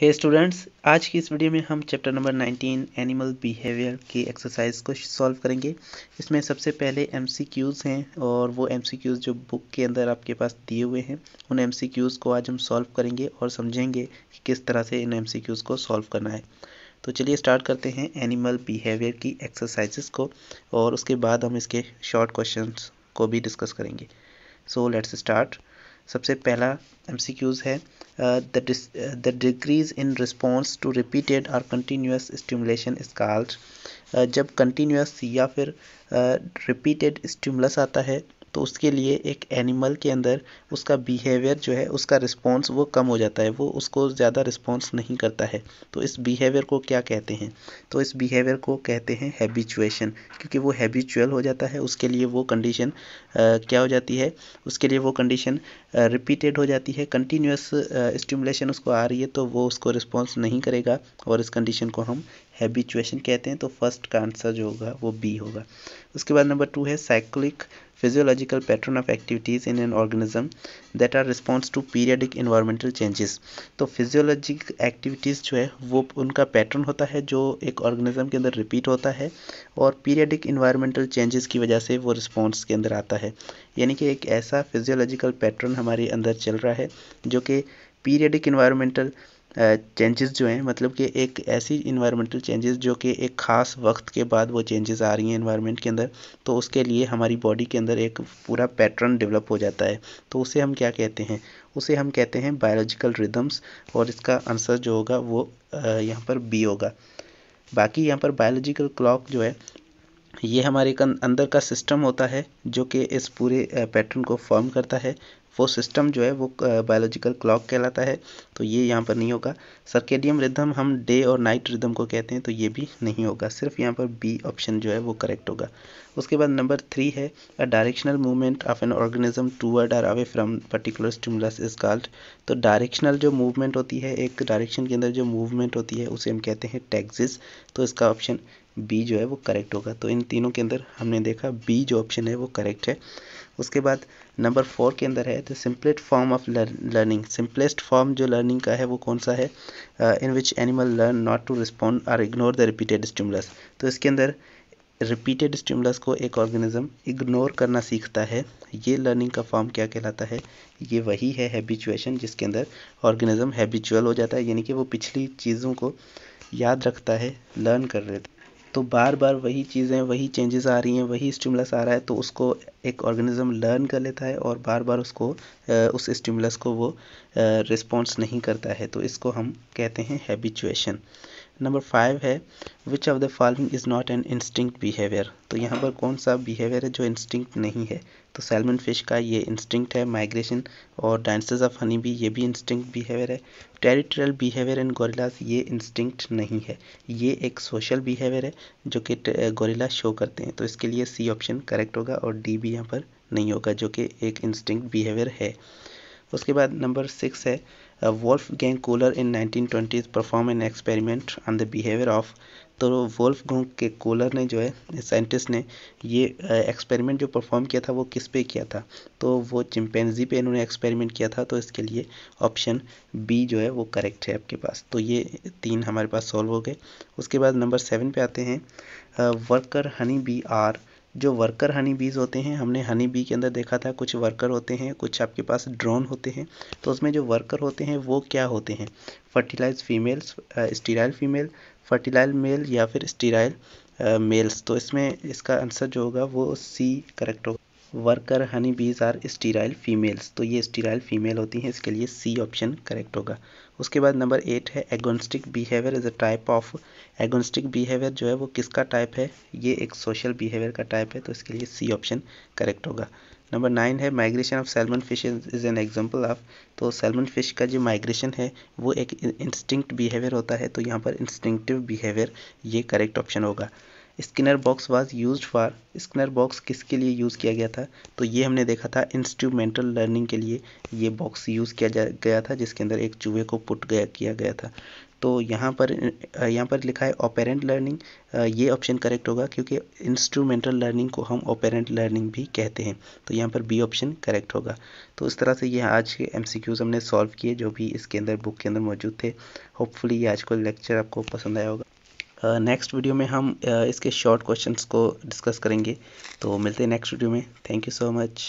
हे students आज की इस वीडियो में हम चैप्टर नंबर 19 एनिमल बिहेवियर की एक्सरसाइज को सॉल्व करेंगे इसमें सबसे पहले एमसीक्यूज़ हैं और वो एमसीक्यूज़ जो बुक के अंदर आपके पास दिए हुए हैं उन एमसीक्यूज़ को आज हम सॉल्व करेंगे और समझेंगे कि किस तरह से इन एमसीक्यूज़ को सॉल्व करना है तो चलिए स्टार्ट करते हैं एनिमल बिहेवियर की एक्सरसाइजेस को और उसके बाद हम इसके शॉर्ट क्वेश्चन को भी डिस्कस करेंगे सो लेट्स स्टार्ट सबसे पहला क्यूज है the decrease in response to repeated और कंटिन्यूस स्टिमुलेशन इज जब कंटिन्यूस या फिर रिपीटेड uh, स्टिमुलस आता है तो उसके लिए एक एनिमल के अंदर उसका बिहेवियर जो है उसका रिस्पॉन्स वो कम हो जाता है वो उसको ज़्यादा रिस्पॉन्स नहीं करता है तो इस बिहेवियर को क्या कहते हैं तो इस बिहेवियर को कहते हैं हैबिचुएशन क्योंकि वो हैबिचुअल हो जाता है उसके लिए वो कंडीशन क्या हो जाती है उसके लिए वो कंडीशन रिपीटेड हो जाती है कंटिन्यूस स्टिमुलेशन उसको आ रही है तो वो उसको रिस्पॉन्स नहीं करेगा और इस कंडीशन को हम हैबिचुएशन कहते हैं तो फर्स्ट का आंसर जो होगा वो बी होगा उसके बाद नंबर टू है cyclic physiological pattern of activities in an organism that are response to periodic environmental changes तो फिजियोलॉजिक एक्टिविटीज़ जो है वो उनका पैटर्न होता है जो एक ऑर्गेनिज्म के अंदर रिपीट होता है और पीरियडिक इन्वायरमेंटल चेंजेस की वजह से वो रिस्पॉन्स के अंदर आता है यानी कि एक ऐसा फिजियोलॉजिकल पैटर्न हमारे अंदर चल रहा है जो कि पीरियडिक इन्वायरमेंटल चेंजेस जो हैं मतलब कि एक ऐसी इन्वायरमेंटल चेंजेस जो कि एक ख़ास वक्त के बाद वो चेंजेस आ रही हैं इन्वायरमेंट के अंदर तो उसके लिए हमारी बॉडी के अंदर एक पूरा पैटर्न डेवलप हो जाता है तो उसे हम क्या कहते हैं उसे हम कहते हैं बायोलॉजिकल रिदम्स और इसका आंसर जो होगा वो यहाँ पर बी होगा बाकी यहाँ पर बायोलॉजिकल क्लॉक जो है ये हमारे अंदर का सिस्टम होता है जो कि इस पूरे पैटर्न को फॉर्म करता है वो सिस्टम जो है वो बायोलॉजिकल क्लॉक कहलाता है तो ये यहाँ पर नहीं होगा सर्केडियम रिदम हम डे और नाइट रिदम को कहते हैं तो ये भी नहीं होगा सिर्फ यहाँ पर बी ऑप्शन जो है वो करेक्ट होगा उसके बाद नंबर थ्री है a directional movement of an organism toward or away from particular stimulus is called तो डायरेक्शनल जो मूवमेंट होती है एक डायरेक्शन के अंदर जो मूवमेंट होती है उसे हम कहते हैं टैक्सिस तो इसका ऑप्शन बी जो है वो करेक्ट होगा तो इन तीनों के अंदर हमने देखा बी जो ऑप्शन है वो करेक्ट है उसके बाद नंबर फोर के अंदर है the simplest form of learning simplest form जो लर्निंग का है वो कौन सा है in which animal learn not to respond or ignore the repeated stimulus तो इसके अंदर रिपीटेड स्टिमुलस को एक ऑर्गेनिज्म इग्नोर करना सीखता है ये लर्निंग का फॉर्म क्या कहलाता है ये वही है हैबिचुएशन जिसके अंदर ऑर्गेनिज्म हैबिचुअल हो जाता है यानी कि वो पिछली चीज़ों को याद रखता है लर्न कर लेता है तो बार बार वही चीज़ें वही चेंजेस आ रही हैं वही स्टिमुलस आ रहा है तो उसको एक ऑर्गेनिज़म लर्न कर लेता है और बार बार उसको उस स्टिमुलस को वो रिस्पॉन्स नहीं करता है तो इसको हम कहते हैं हैबिचुएशन नंबर फाइव है which of the following is not an instinct behavior तो यहाँ पर कौन सा बिहेवियर है जो इंस्टिंक्ट नहीं है तो सैलमन फिश का ये इंस्टिंक्ट है माइग्रेशन और डांसेस ऑफ हनी भी ये भी इंस्टिंक्ट बिहेवियर है टेरिटोरियल बिहेवियर इन गोरिलास ये इंस्टिंक्ट नहीं है ये एक सोशल बिहेवियर है जो कि गोरिला शो करते हैं तो इसके लिए सी ऑप्शन करेक्ट होगा और डी भी यहाँ पर नहीं होगा जो कि एक इंस्टिंक्ट बिहेवियर है उसके बाद नंबर सिक्स है Wolfgang Kohler in 1920s performed an experiment on the behavior of तो वोल्फ के कोलर ने जो है साइंटिस्ट ने ये एक्सपेरिमेंट uh, जो परफॉर्म किया था वो किस पे किया था तो वो चिंपेन्जी पे इन्होंने एक्सपेरिमेंट किया था तो इसके लिए ऑप्शन बी जो है वो करेक्ट है आपके पास तो ये तीन हमारे पास सॉल्व हो गए उसके बाद नंबर सेवन पे आते हैं वर्कर हनी बी आर जो वर्कर हनी बीज होते हैं हमने हनी बी के अंदर देखा था कुछ वर्कर होते हैं कुछ आपके पास ड्रोन होते हैं तो उसमें जो वर्कर होते हैं वो क्या होते हैं fertilize females sterile female fertile male या फिर स्टीराइल मेल्स तो इसमें इसका आंसर जो होगा वो सी करेक्ट होगा worker honey bees are sterile females तो ये स्टीराइल फीमेल होती हैं इसके लिए सी ऑप्शन करेक्ट होगा उसके बाद नंबर एट है agonistic behavior is a type of agonistic behavior जो है वो किसका टाइप है ये एक सोशल बिहेवियर का टाइप है तो इसके लिए सी ऑप्शन करेक्ट होगा नंबर नाइन है migration of salmon fish is an example of तो सेलमन फिश का जो माइग्रेशन है वो एक इंस्टिंक्ट बिहेवियर होता है तो यहाँ पर इंस्टिंक्टिव बिहेवियर ये करेक्ट ऑप्शन होगा Skinner box was used for Skinner box किसके लिए यूज़ किया गया था तो ये हमने देखा था इंस्ट्रूमेंटल लर्निंग के लिए ये बॉक्स यूज़ किया जा गया था जिसके अंदर एक चूहे को पुट गया किया गया था तो यहाँ पर यहाँ पर लिखा है ऑपेरेंट लर्निंग ये ऑप्शन करेक्ट होगा क्योंकि इंस्ट्रूमेंटल लर्निंग को हम ऑपेरेंट लर्निंग भी कहते हैं तो यहाँ पर बी ऑप्शन करेक्ट होगा तो इस तरह से ये आज के एम हमने सॉल्व किए जो भी इसके अंदर बुक के अंदर मौजूद थे होपफुली ये आज का लेक्चर आपको पसंद आया होगा नेक्स्ट वीडियो में हम इसके शॉर्ट क्वेश्चंस को डिस्कस करेंगे तो मिलते हैं नेक्स्ट वीडियो में थैंक यू सो मच